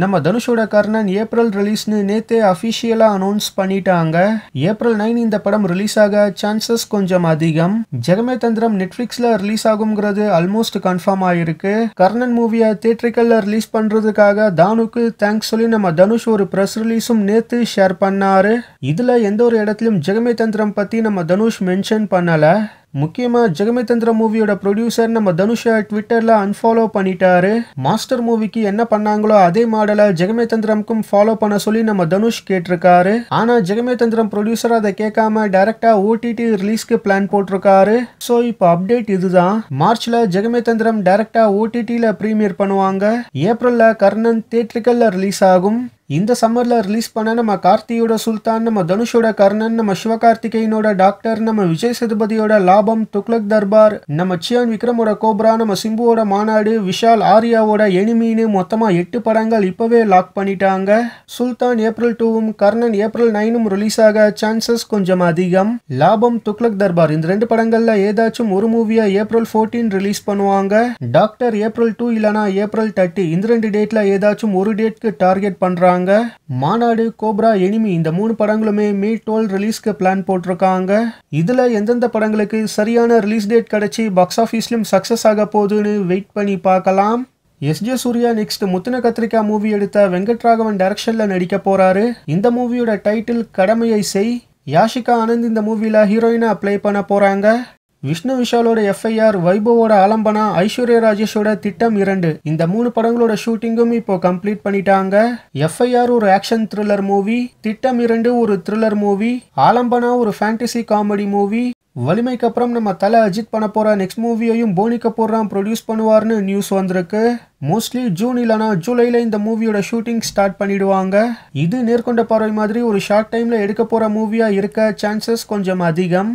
நம்ம தனுஷோட கர்ணன் ஏப்ரல் ரிலீஸ்னு நேத்தே அஃபிஷியலாக அனௌன்ஸ் பண்ணிட்டாங்க ஏப்ரல் நைன் இந்த படம் ரிலீஸ் ஆக சான்சஸ் கொஞ்சம் அதிகம் ஜெகமே தந்திரம் நெட்ஃபிளிக்ஸில் ரிலீஸ் ஆகுங்கிறது ஆல்மோஸ்ட் கன்ஃபார்ம் ஆயிருக்கு கர்ணன் மூவியை தேட்ரிக்கலில் ரிலீஸ் பண்ணுறதுக்காக தானுக்கு தேங்க்ஸ் சொல்லி நம்ம தனுஷ் ஒரு ப்ரெஸ் ரிலீஸும் நேத்து ஷேர் பண்ணாரு இதில் எந்த ஒரு இடத்துலையும் ஜெகமே தந்திரம் பற்றி நம்ம தனுஷ் மென்ஷன் பண்ணலை முக்கியமாக தந்திர மூவியோட ப்ரொடியூசர் நம்ம தனுஷை ட்விட்டரில் அன்ஃபாலோ பண்ணிட்டாரு மாஸ்டர் மூவிக்கு என்ன பண்ணாங்களோ அதே மாடலை தந்திரம்க்கும் ஃபாலோ பண்ண சொல்லி நம்ம தனுஷ் கேட்டிருக்காரு ஆனால் ஜெகமேதந்திரம் ப்ரொடியூசர் அதை கேட்காம டைரக்டாக ஓடிடி ரிலீஸ்க்கு பிளான் போட்டிருக்காரு ஸோ இப்போ அப்டேட் இதுதான் மார்ச்ல தந்திரம் டைரக்டாக ஓடிடியில் ப்ரீமியர் பண்ணுவாங்க ஏப்ரலில் கர்ணன் தேட்டருக்கல்ல ரிலீஸ் ஆகும் இந்த சம்மரில் ரிலீஸ் பண்ண நம்ம கார்த்தியோட சுல்தான் நம்ம தனுஷோட கர்ணன் நம்ம சிவகார்த்திகேயனோட டாக்டர் நம்ம விஜய் சேதுபதியோட லாபம் துக்லக் தர்பார் நம்ம சியான் விக்ரமோட கோப்ரா நம்ம சிம்புவோட மாநாடு விஷால் ஆரியாவோட எனிமீனு மொத்தமாக எட்டு படங்கள் இப்போவே லாக் பண்ணிட்டாங்க சுல்தான் ஏப்ரல் டூவும் கர்ணன் ஏப்ரல் நைனும் ரிலீஸ் ஆக சான்சஸ் கொஞ்சம் அதிகம் லாபம் துக்லக் தர்பார் இந்த ரெண்டு படங்களில் ஏதாச்சும் ஒரு மூவியை ஏப்ரல் ஃபோர்டீன் ரிலீஸ் பண்ணுவாங்க டாக்டர் ஏப்ரல் டூ இல்லைனா ஏப்ரல் தேர்ட்டி இந்த ரெண்டு டேட்டில் ஏதாச்சும் ஒரு டேட்க்கு டார்கெட் பண்ணுறாங்க போட்டிருக்காங்க மாநாடு கோப்ரா எனிமி இந்த மூணு படங்களுமே மே டுவெல் ரிலீஸ்க்கு பிளான் போட்டிருக்காங்க இதுல எந்தெந்த படங்களுக்கு சரியான ரிலீஸ் டேட் கிடைச்சி பாக்ஸ் ஆஃபீஸ்லயும் சக்சஸ் ஆக போகுதுன்னு வெயிட் பண்ணி பார்க்கலாம் S J Suryah next Muthina Kathirika movie எடுத்த வெங்கட்ராகவன் டைரக்ஷன்ல நடிக்க போறாரு இந்த மூவியோட டைட்டில் கடமையை செய் யாஷிகா ஆனந்த் இந்த மூவியில் ஹீரோயினாக அப்ளை பண்ண போகிறாங்க விஷ்ணு விஷாலோட எஃப்ஐஆர் வைபவோட ஆலம்பனா ஐஸ்வர்யா ராஜேஷோட திட்டம் இரண்டு இந்த மூணு படங்களோட ஷூட்டிங்கும் இப்போ கம்ப்ளீட் பண்ணிட்டாங்க எஃப்ஐஆர் ஒரு ஆக்ஷன் த்ரில்லர் மூவி திட்டம் இரண்டு ஒரு த்ரில்லர் மூவி ஆலம்பனா ஒரு ஃபேண்டசி காமெடி மூவி வலிமைக்கு அப்புறம் நம்ம தலை அஜித் பண்ண போகிற நெக்ஸ்ட் மூவியையும் போனி கபூர் ராம் ப்ரொடியூஸ் பண்ணுவார்னு நியூஸ் வந்திருக்கு மோஸ்ட்லி ஜூன் இல்லனா ஜூலையில் இந்த மூவியோட ஷூட்டிங் ஸ்டார்ட் பண்ணிடுவாங்க இது நேர்கொண்ட பார்வை மாதிரி ஒரு ஷார்ட் டைமில் எடுக்க போகிற மூவியாக இருக்க சான்சஸ் கொஞ்சம் அதிகம்